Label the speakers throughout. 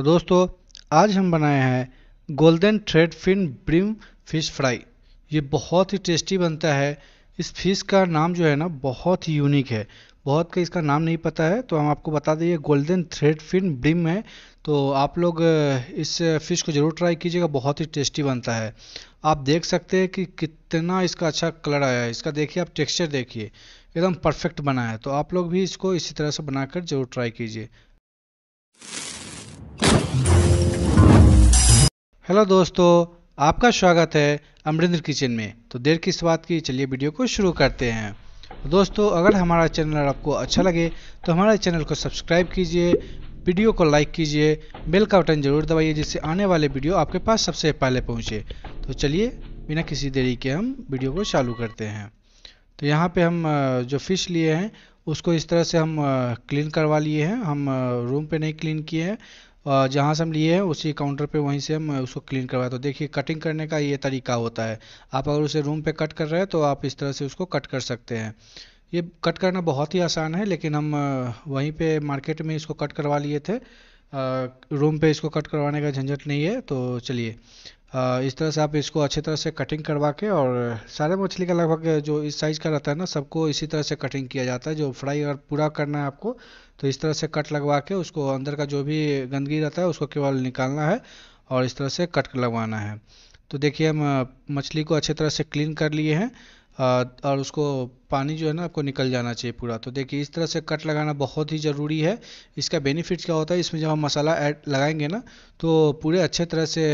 Speaker 1: और दोस्तों आज हम बनाए हैं golden thread fin bream fish fry ये बहुत ही टेस्टी बनता है इस फिश का नाम जो है ना बहुत ही यूनिक है बहुत का इसका नाम नहीं पता है तो हम आपको बता दें गोल्डन थ्रेड फिन ब्रिम है तो आप लोग इस फिश को ज़रूर ट्राई कीजिएगा बहुत ही टेस्टी बनता है आप देख सकते हैं कि कितना इसका अच्छा कलर आया है इसका देखिए आप टेक्सचर देखिए एकदम परफेक्ट बना है तो आप लोग भी इसको इसी तरह से बनाकर ज़रूर ट्राई कीजिए हेलो दोस्तों आपका स्वागत है अमरिंद्र किचन में तो देर किस बात की चलिए वीडियो को शुरू करते हैं तो दोस्तों अगर हमारा चैनल आपको अच्छा लगे तो हमारे चैनल को सब्सक्राइब कीजिए वीडियो को लाइक कीजिए बेल का बटन जरूर दबाइए जिससे आने वाले वीडियो आपके पास सबसे पहले पहुँचे तो चलिए बिना किसी देरी के हम वीडियो को चालू करते हैं तो यहाँ पर हम जो फ़िश लिए हैं उसको इस तरह से हम क्लीन करवा लिए हैं हम रूम पर नहीं क्लीन किए हैं जहाँ से हम लिए हैं उसी काउंटर पे वहीं से हम उसको क्लीन करवाए तो देखिए कटिंग करने का ये तरीका होता है आप अगर उसे रूम पे कट कर रहे हैं तो आप इस तरह से उसको कट कर सकते हैं ये कट करना बहुत ही आसान है लेकिन हम वहीं पे मार्केट में इसको कट करवा लिए थे रूम पे इसको कट करवाने का झंझट नहीं है तो चलिए इस तरह से आप इसको अच्छी तरह से कटिंग करवा के और सारे मछली का लगभग जो इस साइज़ का रहता है ना सबको इसी तरह से कटिंग किया जाता है जो फ्राई अगर पूरा करना है आपको तो इस तरह से कट लगवा के उसको अंदर का जो भी गंदगी रहता है उसको केवल निकालना है और इस तरह से कट लगवाना है तो देखिए हम मछली को अच्छी तरह से क्लीन कर लिए हैं और उसको पानी जो है ना आपको निकल जाना चाहिए पूरा तो देखिए इस तरह से कट लगाना बहुत ही ज़रूरी है इसका बेनिफिट क्या होता है इसमें जब हम मसाला ऐड लगाएंगे ना तो पूरे अच्छे तरह से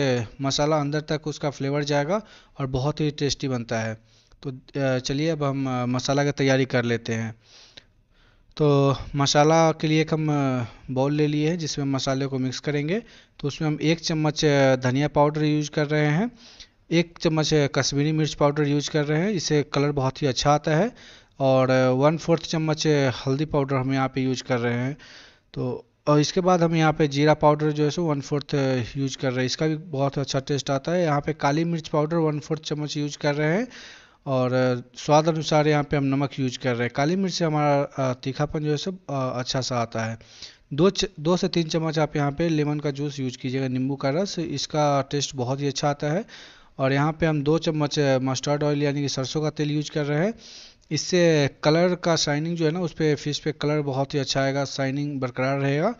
Speaker 1: मसाला अंदर तक उसका फ्लेवर जाएगा और बहुत ही टेस्टी बनता है तो चलिए अब हम मसाला की तैयारी कर लेते हैं तो मसाला के लिए एक हम बाउल ले लिए हैं जिसमें मसाले को मिक्स करेंगे तो उसमें हम एक चम्मच धनिया पाउडर यूज कर रहे हैं एक चम्मच कश्मीरी मिर्च पाउडर यूज कर रहे हैं इससे कलर बहुत ही अच्छा आता है और वन फोर्थ चम्मच हल्दी पाउडर हम यहाँ पे यूज कर रहे हैं तो और इसके बाद हम यहाँ पे जीरा पाउडर जो है सो वन फोर्थ यूज कर रहे हैं इसका भी बहुत अच्छा टेस्ट आता है यहाँ पे काली मिर्च पाउडर वन फोर्थ चम्मच यूज कर रहे हैं और स्वाद अनुसार यहाँ पे हम नमक यूज कर रहे हैं काली मिर्च से हमारा तीखापन जो है सब अच्छा सा आता है दो च, दो से तीन चम्मच आप यहाँ पे लेमन का जूस यूज कीजिएगा नींबू का रस इसका टेस्ट बहुत ही अच्छा आता है और यहाँ पे हम दो चम्मच मस्टर्ड ऑयल यानी कि सरसों का तेल यूज कर रहे हैं इससे कलर का शाइनिंग जो है ना उस पर फिश पे कलर बहुत ही अच्छा आएगा शाइनिंग बरकरार रहेगा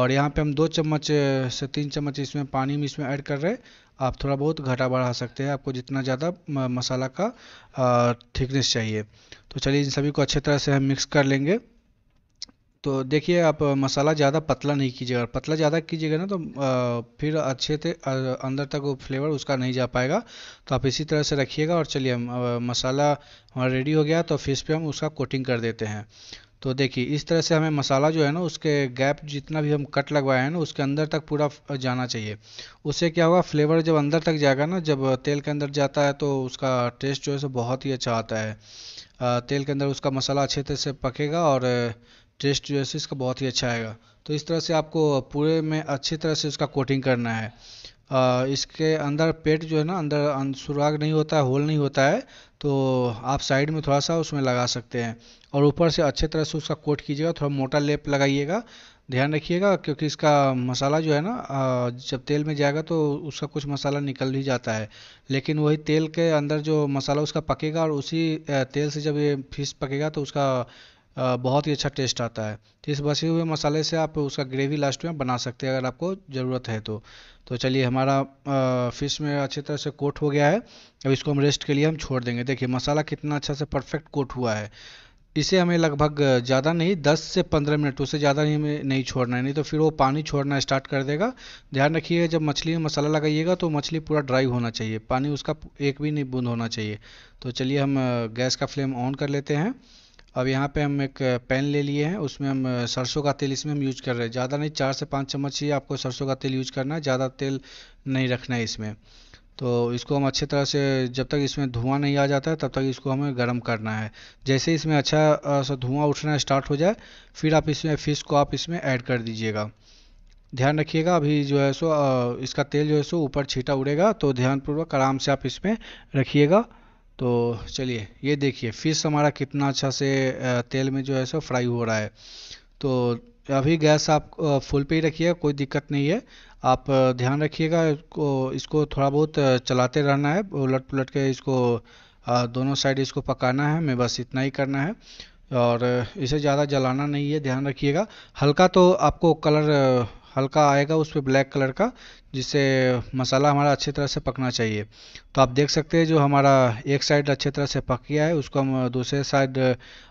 Speaker 1: और यहाँ पे हम दो चम्मच से तीन चम्मच इसमें पानी में इसमें ऐड कर रहे हैं आप थोड़ा बहुत घटा बढ़ा सकते हैं आपको जितना ज़्यादा मसाला का थिकनेस चाहिए तो चलिए इन सभी को अच्छे तरह से हम मिक्स कर लेंगे तो देखिए आप मसाला ज़्यादा पतला नहीं कीजिएगा पतला ज़्यादा कीजिएगा ना तो आ, फिर अच्छे से अंदर तक वो फ्लेवर उसका नहीं जा पाएगा तो आप इसी तरह से रखिएगा और चलिए हम मसाला हमारा रेडी हो गया तो फिश पे हम उसका कोटिंग कर देते हैं तो देखिए इस तरह से हमें मसाला जो है ना उसके गैप जितना भी हम कट लगवाए हैं ना उसके अंदर तक पूरा जाना चाहिए उससे क्या होगा फ्लेवर जब अंदर तक जाएगा ना जब तेल के अंदर जाता है तो उसका टेस्ट जो है सो बहुत ही अच्छा आता है तेल के अंदर उसका मसाला अच्छे तरह से पकेगा और टेस्ट जो है इसका बहुत ही अच्छा आएगा तो इस तरह से आपको पूरे में अच्छी तरह से उसका कोटिंग करना है आ, इसके अंदर पेट जो है ना अंदर अं, सुराग नहीं होता है होल नहीं होता है तो आप साइड में थोड़ा सा उसमें लगा सकते हैं और ऊपर से अच्छे तरह से उसका कोट कीजिएगा थोड़ा मोटा लेप लगाइएगा ध्यान रखिएगा क्योंकि इसका मसाला जो है ना जब तेल में जाएगा तो उसका कुछ मसाला निकल ही जाता है लेकिन वही तेल के अंदर जो मसाला उसका पकेगा और उसी तेल से जब ये फिश पकेगा तो उसका बहुत ही अच्छा टेस्ट आता है तो इस बसे हुए मसाले से आप उसका ग्रेवी लास्ट में बना सकते हैं अगर आपको ज़रूरत है तो तो चलिए हमारा फिश में अच्छी तरह से कोट हो गया है अब इसको हम रेस्ट के लिए हम छोड़ देंगे देखिए मसाला कितना अच्छा से परफेक्ट कोट हुआ है इसे हमें लगभग ज़्यादा नहीं 10 से 15 मिनट उससे ज़्यादा ही हमें नहीं छोड़ना है नहीं तो फिर वो पानी छोड़ना स्टार्ट कर देगा ध्यान रखिए जब मछली में मसाला लगाइएगा तो मछली पूरा ड्राई होना चाहिए पानी उसका एक भी नहीं बूंद होना चाहिए तो चलिए हम गैस का फ्लेम ऑन कर लेते हैं अब यहाँ पे हम एक पैन ले लिए हैं उसमें हम सरसों का तेल इसमें हम यूज कर रहे हैं ज़्यादा नहीं चार से पाँच चम्मच ही आपको सरसों का तेल यूज करना है ज़्यादा तेल नहीं रखना है इसमें तो इसको हम अच्छे तरह से जब तक इसमें धुआं नहीं आ जाता है तब तक इसको हमें गर्म करना है जैसे इसमें अच्छा सा धुआं उठना स्टार्ट हो जाए फिर आप इसमें फ़िश को आप इसमें ऐड कर दीजिएगा ध्यान रखिएगा अभी जो है सो इसका तेल जो है सो ऊपर छीटा उड़ेगा तो ध्यानपूर्वक आराम से आप इसमें रखिएगा तो चलिए ये देखिए फ़िश हमारा कितना अच्छा से तेल में जो है सो फ्राई हो रहा है तो अभी गैस आप फुल पे ही रखिएगा कोई दिक्कत नहीं है आप ध्यान रखिएगा इसको इसको थोड़ा बहुत चलाते रहना है उलट पुलट के इसको दोनों साइड इसको पकाना है मैं बस इतना ही करना है और इसे ज़्यादा जलाना नहीं है ध्यान रखिएगा हल्का तो आपको कलर हल्का आएगा उस पर ब्लैक कलर का जिससे मसाला हमारा अच्छी तरह से पकना चाहिए तो आप देख सकते हैं जो हमारा एक साइड अच्छी तरह से पक गया है उसको हम दूसरे साइड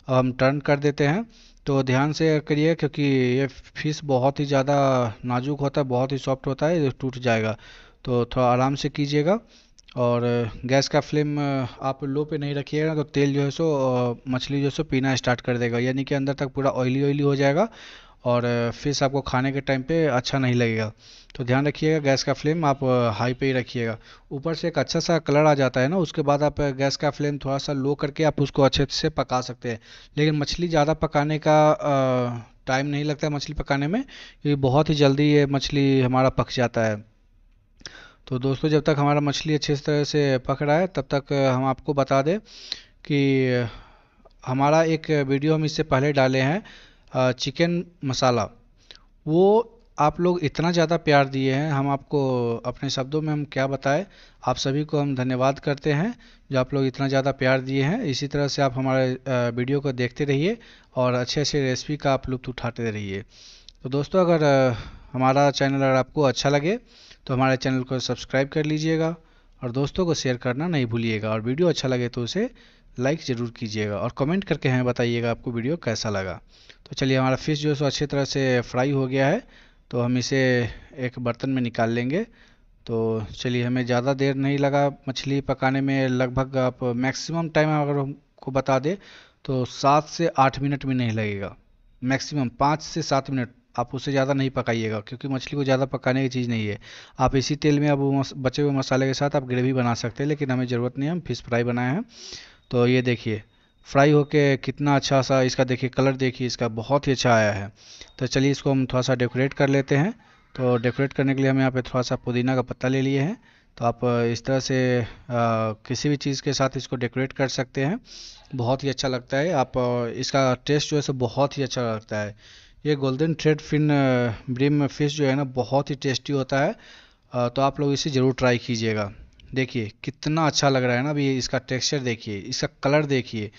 Speaker 1: हम टर्न कर देते हैं तो ध्यान से करिए क्योंकि ये फिश बहुत ही ज़्यादा नाजुक होता है बहुत ही सॉफ्ट होता है टूट जाएगा तो थोड़ा आराम से कीजिएगा और गैस का फ्लेम आप लो पे नहीं रखिएगा तो तेल जो है सो मछली जो है सो पीना स्टार्ट कर देगा यानी कि अंदर तक पूरा ऑयली ऑयली हो जाएगा और फिश आपको खाने के टाइम पे अच्छा नहीं लगेगा तो ध्यान रखिएगा गैस का फ्लेम आप हाई पे ही रखिएगा ऊपर से एक अच्छा सा कलर आ जाता है ना उसके बाद आप गैस का फ्लेम थोड़ा सा लो करके आप उसको अच्छे से पका सकते हैं लेकिन मछली ज़्यादा पकाने का टाइम नहीं लगता है मछली पकाने में क्योंकि बहुत ही जल्दी ये मछली हमारा पक जाता है तो दोस्तों जब तक हमारा मछली अच्छे तरह से पक रहा है तब तक हम आपको बता दें कि हमारा एक वीडियो हम इससे पहले डाले हैं चिकन मसाला वो आप लोग इतना ज़्यादा प्यार दिए हैं हम आपको अपने शब्दों में हम क्या बताएं आप सभी को हम धन्यवाद करते हैं जो आप लोग इतना ज़्यादा प्यार दिए हैं इसी तरह से आप हमारे वीडियो को देखते रहिए और अच्छे अच्छे रेसिपी का आप लुत्फ़ उठाते रहिए तो दोस्तों अगर हमारा चैनल अगर आपको अच्छा लगे तो हमारे चैनल को सब्सक्राइब कर लीजिएगा और दोस्तों को शेयर करना नहीं भूलिएगा और वीडियो अच्छा लगे तो उसे लाइक ज़रूर कीजिएगा और कमेंट करके हमें बताइएगा आपको वीडियो कैसा लगा तो चलिए हमारा फिश जो है सो अच्छी तरह से फ्राई हो गया है तो हम इसे एक बर्तन में निकाल लेंगे तो चलिए हमें ज़्यादा देर नहीं लगा मछली पकाने में लगभग आप मैक्सिमम टाइम अगर हमको बता दे तो सात से आठ मिनट में नहीं लगेगा मैक्सिमम पाँच से सात मिनट आप उसे ज़्यादा नहीं पकाइएगा क्योंकि मछली को ज़्यादा पकाने की चीज़ नहीं है आप इसी तेल में अब बचे हुए मसाले के साथ आप ग्रेवी बना सकते हैं लेकिन हमें ज़रूरत नहीं है हम फिश फ्राई बनाए हैं तो ये देखिए फ्राई होके कितना अच्छा सा इसका देखिए कलर देखिए इसका बहुत ही अच्छा आया है तो चलिए इसको हम थोड़ा सा डेकोरेट कर लेते हैं तो डेकोरेट करने के लिए हम यहाँ पे थोड़ा सा पुदीना का पत्ता ले लिए हैं तो आप इस तरह से आ, किसी भी चीज़ के साथ इसको डेकोरेट कर सकते हैं बहुत ही अच्छा लगता है आप इसका टेस्ट जो है सो बहुत ही अच्छा लगता है ये golden thread fin bream fish जो है ना बहुत ही टेस्टी होता है तो आप लोग इसे ज़रूर ट्राई कीजिएगा देखिए कितना अच्छा लग रहा है ना अभी इसका टेक्सचर देखिए इसका कलर देखिए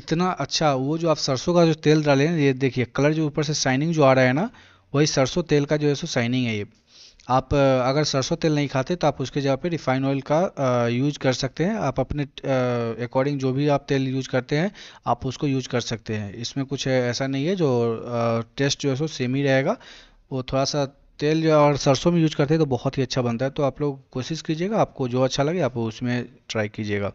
Speaker 1: इतना अच्छा वो जो आप सरसों का जो तेल डाले ना ये देखिए कलर जो ऊपर से शाइनिंग जो आ रहा है ना वही सरसों तेल का जो है सो शाइनिंग है ये आप अगर सरसों तेल नहीं खाते तो आप उसके जगह पे रिफाइन ऑयल का यूज कर सकते हैं आप अपने अकॉर्डिंग जो भी आप तेल यूज करते हैं आप उसको यूज कर सकते हैं इसमें कुछ ऐसा नहीं है जो टेस्ट जो है सो सेम ही रहेगा वो थोड़ा सा तेल और सरसों में यूज करते हैं तो बहुत ही अच्छा बनता है तो आप लोग कोशिश कीजिएगा आपको जो अच्छा लगे आप उसमें ट्राई कीजिएगा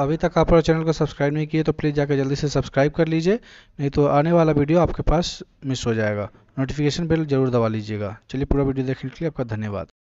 Speaker 1: अभी तक आप चैनल को सब्सक्राइब नहीं किए तो प्लीज़ जाकर जल्दी से सब्सक्राइब कर लीजिए नहीं तो आने वाला वीडियो आपके पास मिस हो जाएगा नोटिफिकेशन बेल जरूर दबा लीजिएगा चलिए पूरा वीडियो देखने के लिए आपका धन्यवाद